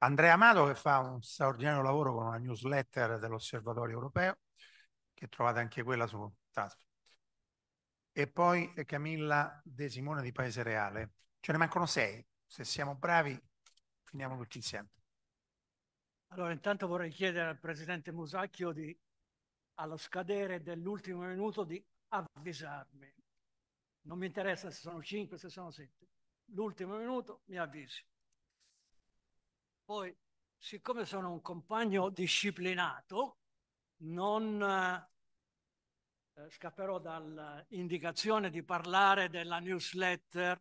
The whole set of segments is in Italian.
Andrea Amato che fa un straordinario lavoro con una newsletter dell'Osservatorio Europeo, che trovate anche quella su Tasp. E poi Camilla De Simone di Paese Reale. Ce ne mancano sei, se siamo bravi finiamo tutti insieme. Allora intanto vorrei chiedere al Presidente Musacchio di, allo scadere dell'ultimo minuto di avvisarmi. Non mi interessa se sono cinque, se sono sette. L'ultimo minuto mi avvisi. Poi, siccome sono un compagno disciplinato, non eh, eh, scapperò dall'indicazione di parlare della newsletter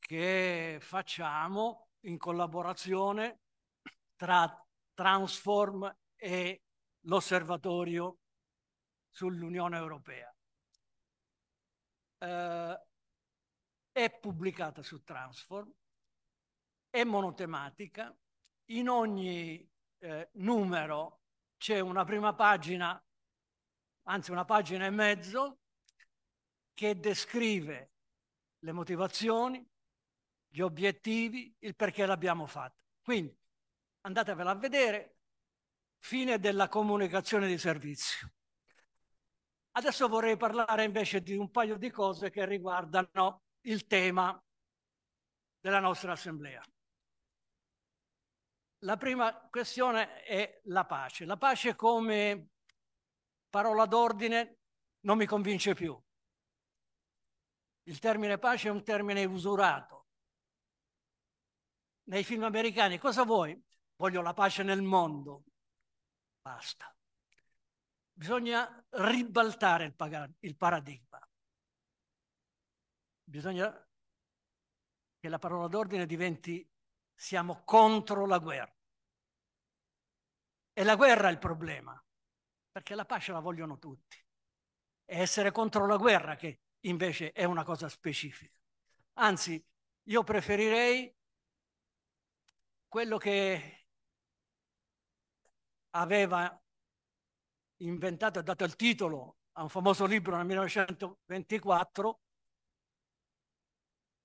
che facciamo in collaborazione tra Transform e l'osservatorio sull'Unione Europea. Eh, è pubblicata su Transform è monotematica, in ogni eh, numero c'è una prima pagina, anzi una pagina e mezzo, che descrive le motivazioni, gli obiettivi, il perché l'abbiamo fatta. Quindi andatevela a vedere, fine della comunicazione di servizio. Adesso vorrei parlare invece di un paio di cose che riguardano il tema della nostra assemblea. La prima questione è la pace. La pace come parola d'ordine non mi convince più. Il termine pace è un termine usurato. Nei film americani, cosa vuoi? Voglio la pace nel mondo. Basta. Bisogna ribaltare il, il paradigma. Bisogna che la parola d'ordine diventi siamo contro la guerra. E la guerra è il problema, perché la pace la vogliono tutti. È essere contro la guerra che invece è una cosa specifica. Anzi, io preferirei quello che aveva inventato e dato il titolo a un famoso libro nel 1924,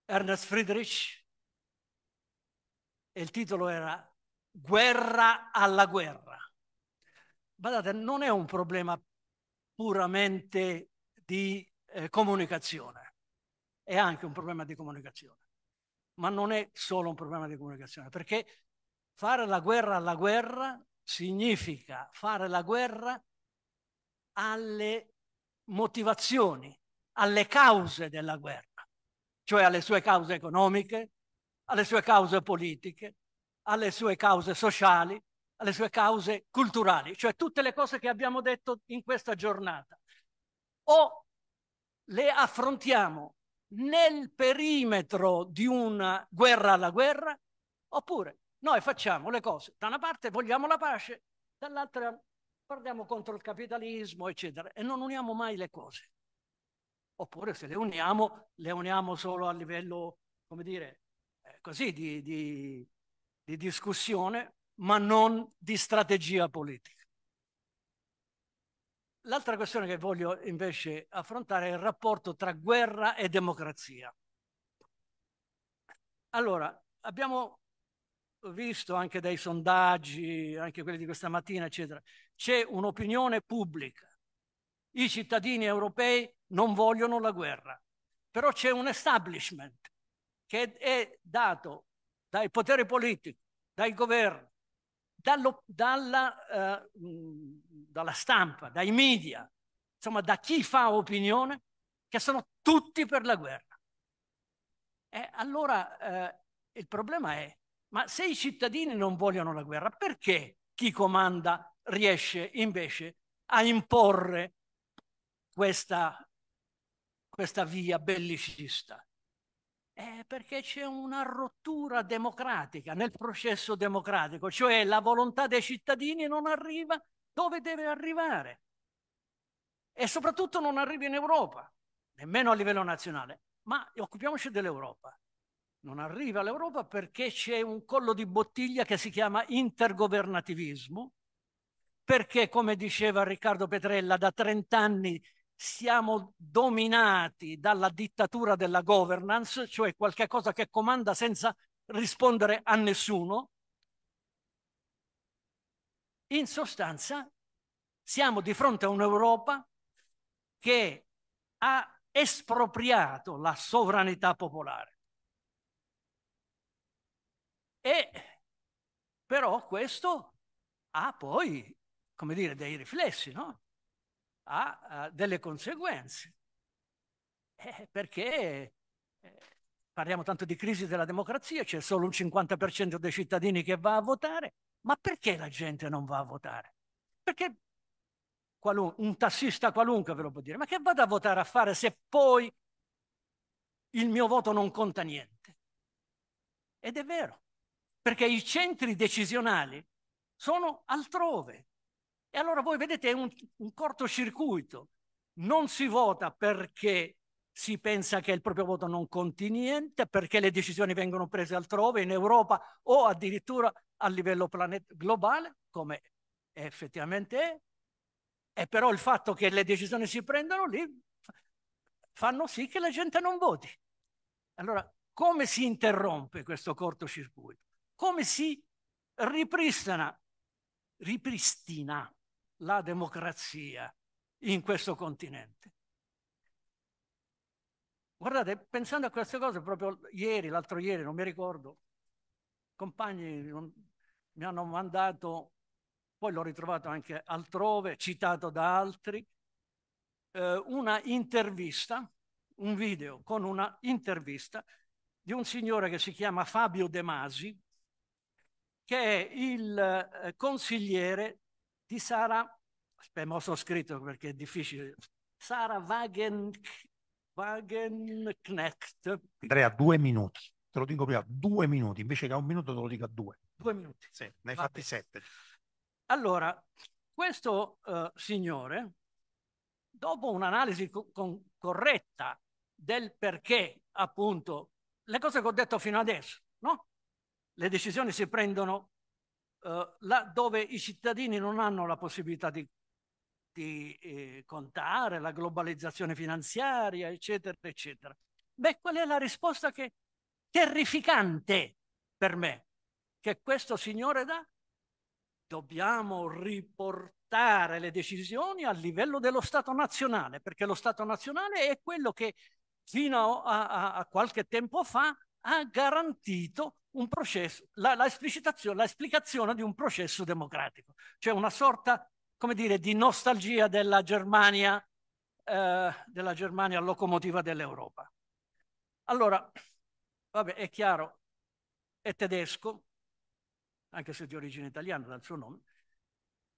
Ernest Friedrich, e il titolo era Guerra alla guerra. Guardate, non è un problema puramente di eh, comunicazione, è anche un problema di comunicazione, ma non è solo un problema di comunicazione, perché fare la guerra alla guerra significa fare la guerra alle motivazioni, alle cause della guerra, cioè alle sue cause economiche, alle sue cause politiche, alle sue cause sociali, alle sue cause culturali, cioè tutte le cose che abbiamo detto in questa giornata. O le affrontiamo nel perimetro di una guerra alla guerra, oppure noi facciamo le cose. Da una parte vogliamo la pace, dall'altra parliamo contro il capitalismo, eccetera, e non uniamo mai le cose. Oppure se le uniamo, le uniamo solo a livello, come dire, così di, di, di discussione, ma non di strategia politica. L'altra questione che voglio invece affrontare è il rapporto tra guerra e democrazia. Allora, abbiamo visto anche dai sondaggi, anche quelli di questa mattina, eccetera, c'è un'opinione pubblica. I cittadini europei non vogliono la guerra, però c'è un establishment che è dato dai poteri politici, dai governi, dallo, dalla, eh, mm, dalla stampa, dai media, insomma da chi fa opinione, che sono tutti per la guerra. E allora eh, il problema è, ma se i cittadini non vogliono la guerra, perché chi comanda riesce invece a imporre questa, questa via bellicista? Eh, perché c'è una rottura democratica nel processo democratico, cioè la volontà dei cittadini non arriva dove deve arrivare e soprattutto non arriva in Europa, nemmeno a livello nazionale. Ma occupiamoci dell'Europa. Non arriva l'Europa perché c'è un collo di bottiglia che si chiama intergovernativismo, perché come diceva Riccardo Petrella da 30 anni siamo dominati dalla dittatura della governance, cioè qualche cosa che comanda senza rispondere a nessuno. In sostanza, siamo di fronte a un'Europa che ha espropriato la sovranità popolare. E però questo ha poi, come dire, dei riflessi, no? ha delle conseguenze. Eh, perché eh, parliamo tanto di crisi della democrazia, c'è solo un 50% dei cittadini che va a votare, ma perché la gente non va a votare? Perché un tassista qualunque ve lo può dire, ma che vado a votare a fare se poi il mio voto non conta niente? Ed è vero, perché i centri decisionali sono altrove, e allora voi vedete è un, un cortocircuito. Non si vota perché si pensa che il proprio voto non conti niente, perché le decisioni vengono prese altrove, in Europa o addirittura a livello planet- globale, come effettivamente è. E però il fatto che le decisioni si prendano lì fanno sì che la gente non voti. Allora, come si interrompe questo cortocircuito? Come si ripristina, ripristina la democrazia in questo continente. Guardate, pensando a queste cose, proprio ieri, l'altro ieri, non mi ricordo, compagni non, mi hanno mandato, poi l'ho ritrovato anche altrove, citato da altri, eh, una intervista, un video con una intervista di un signore che si chiama Fabio De Masi, che è il eh, consigliere di Sara, aspetta, ho scritto perché è difficile, Sara Wagen, Wagenknecht. Andrea, due minuti, te lo dico prima, due minuti, invece che a un minuto te lo dico a due. Due minuti. Sì, ne hai fatti sette. Allora, questo uh, signore, dopo un'analisi co- con- corretta del perché, appunto, le cose che ho detto fino adesso, no? Le decisioni si prendono eh, là dove i cittadini non hanno la possibilità di, di eh, contare, la globalizzazione finanziaria, eccetera, eccetera. Beh, qual è la risposta che terrificante per me che questo signore dà? Dobbiamo riportare le decisioni a livello dello Stato nazionale, perché lo Stato nazionale è quello che fino a, a, a qualche tempo fa ha garantito un processo, la, la, la esplicazione di un processo democratico, cioè una sorta, come dire, di nostalgia della Germania, eh, della Germania locomotiva dell'Europa. Allora, vabbè, è chiaro, è tedesco, anche se di origine italiana dal suo nome,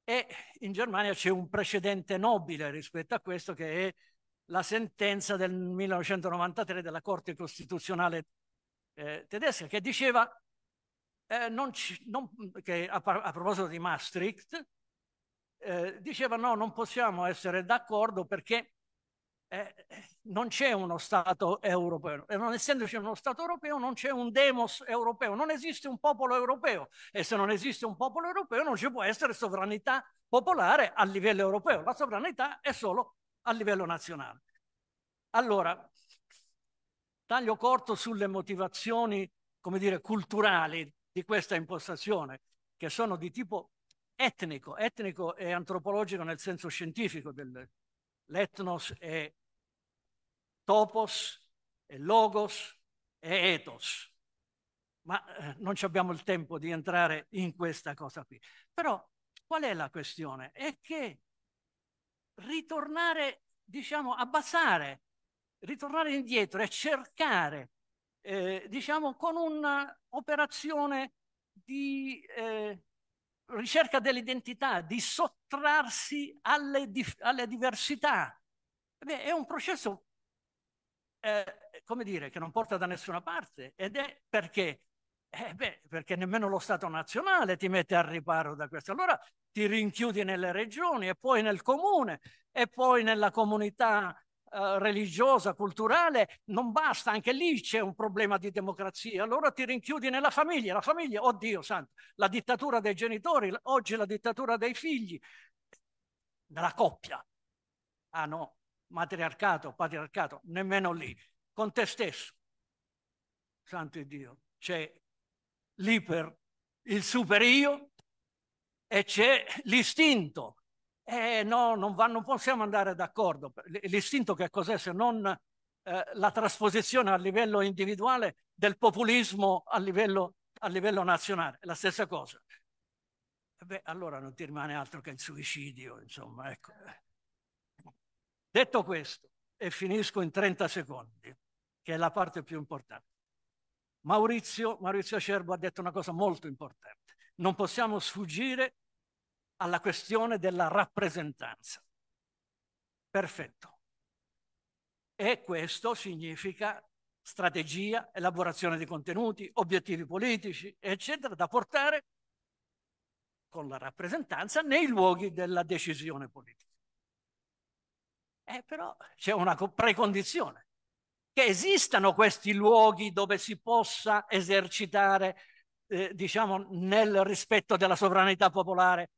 e in Germania c'è un precedente nobile rispetto a questo che è la sentenza del 1993 della Corte Costituzionale eh, tedesca che diceva eh, non ci, non, che a, a, proposito di Maastricht, eh, diceva no, non possiamo essere d'accordo perché eh, non c'è uno Stato europeo e non essendoci uno Stato europeo non c'è un demos europeo, non esiste un popolo europeo e se non esiste un popolo europeo non ci può essere sovranità popolare a livello europeo, la sovranità è solo a livello nazionale. Allora, Taglio corto sulle motivazioni, come dire, culturali di questa impostazione, che sono di tipo etnico, etnico e antropologico nel senso scientifico dell'etnos e topos, è logos, e ethos. Ma eh, non abbiamo il tempo di entrare in questa cosa qui. Però qual è la questione? È che ritornare, diciamo, abbassare ritornare indietro e cercare, eh, diciamo, con un'operazione di eh, ricerca dell'identità, di sottrarsi alle, alle diversità. Beh, è un processo, eh, come dire, che non porta da nessuna parte ed è perché? Eh beh, perché nemmeno lo Stato nazionale ti mette al riparo da questo. Allora ti rinchiudi nelle regioni e poi nel comune e poi nella comunità eh, religiosa, culturale, non basta, anche lì c'è un problema di democrazia. Allora ti rinchiudi nella famiglia, la famiglia, oddio santo, la dittatura dei genitori, oggi la dittatura dei figli, della coppia. Ah no, matriarcato, patriarcato, nemmeno lì, con te stesso. Santo Dio, c'è l'iper, il super io e c'è l'istinto eh no, non, va, non possiamo andare d'accordo. L'istinto che cos'è se non eh, la trasposizione a livello individuale del populismo a livello, a livello nazionale? È la stessa cosa. Eh beh, allora non ti rimane altro che il suicidio, insomma, ecco. Detto questo, e finisco in 30 secondi, che è la parte più importante. Maurizio, Maurizio Acerbo ha detto una cosa molto importante. Non possiamo sfuggire alla questione della rappresentanza. Perfetto. E questo significa strategia, elaborazione di contenuti, obiettivi politici, eccetera, da portare con la rappresentanza nei luoghi della decisione politica. Eh, però c'è una precondizione, che esistano questi luoghi dove si possa esercitare, eh, diciamo, nel rispetto della sovranità popolare,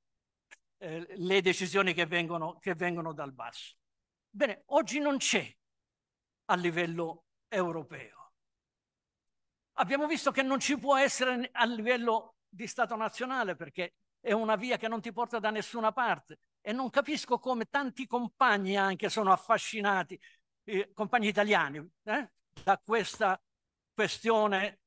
eh, le decisioni che vengono, che vengono dal basso. Bene, oggi non c'è a livello europeo. Abbiamo visto che non ci può essere a livello di Stato nazionale perché è una via che non ti porta da nessuna parte e non capisco come tanti compagni anche sono affascinati, eh, compagni italiani, eh, da questa questione,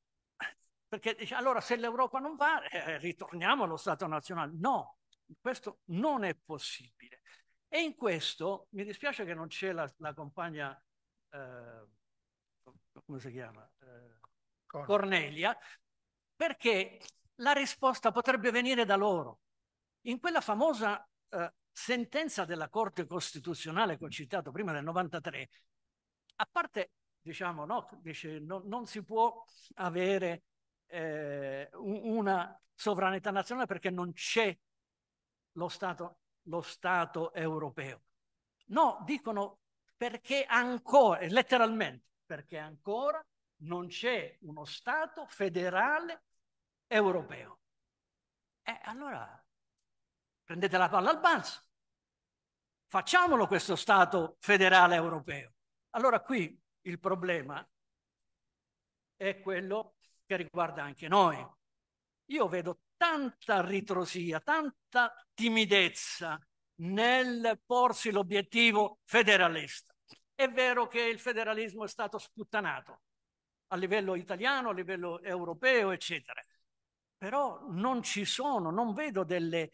perché dice allora se l'Europa non va eh, ritorniamo allo Stato nazionale. No, questo non è possibile. E in questo mi dispiace che non c'è la, la compagna, eh, come si chiama? Eh, Cornelia. Cornelia, perché la risposta potrebbe venire da loro. In quella famosa eh, sentenza della Corte Costituzionale che ho citato prima del 93, a parte, diciamo, no, dice, no, non si può avere eh, una sovranità nazionale perché non c'è lo Stato, lo Stato europeo. No, dicono perché ancora, letteralmente, perché ancora non c'è uno Stato federale europeo. E allora prendete la palla al balzo, facciamolo questo Stato federale europeo. Allora qui il problema è quello che riguarda anche noi. Io vedo tanta ritrosia, tanta timidezza nel porsi l'obiettivo federalista. È vero che il federalismo è stato sputtanato a livello italiano, a livello europeo, eccetera. Però non ci sono, non vedo delle,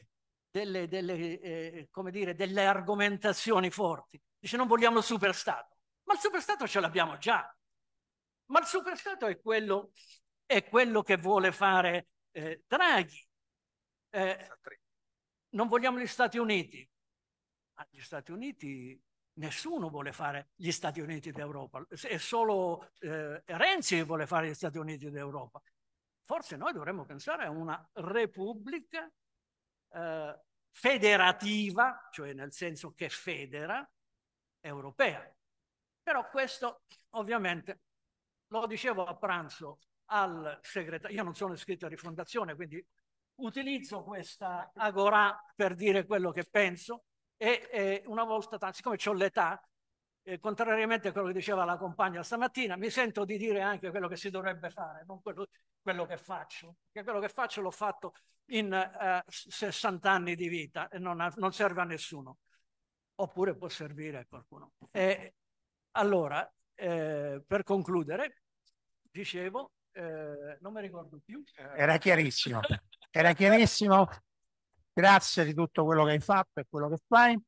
delle, delle, eh, dire, delle argomentazioni forti. Dice non vogliamo il superstato. Ma il superstato ce l'abbiamo già. Ma il superstato è quello, è quello che vuole fare eh, Draghi, eh, non vogliamo gli Stati Uniti. Ma ah, gli Stati Uniti, nessuno vuole fare gli Stati Uniti d'Europa, è solo eh, Renzi che vuole fare gli Stati Uniti d'Europa. Forse noi dovremmo pensare a una repubblica eh, federativa, cioè nel senso che federa, europea. Però questo ovviamente lo dicevo a pranzo al segretario, io non sono iscritto a rifondazione, quindi utilizzo questa agora per dire quello che penso e, e una volta, siccome ho l'età, eh, contrariamente a quello che diceva la compagna stamattina, mi sento di dire anche quello che si dovrebbe fare, non quello, quello che faccio, perché quello che faccio l'ho fatto in eh, 60 anni di vita e non, non, serve a nessuno, oppure può servire a qualcuno. E, allora, eh, per concludere, dicevo, eh, non mi ricordo più. Era chiarissimo, era chiarissimo. Grazie di tutto quello che hai fatto e quello che fai.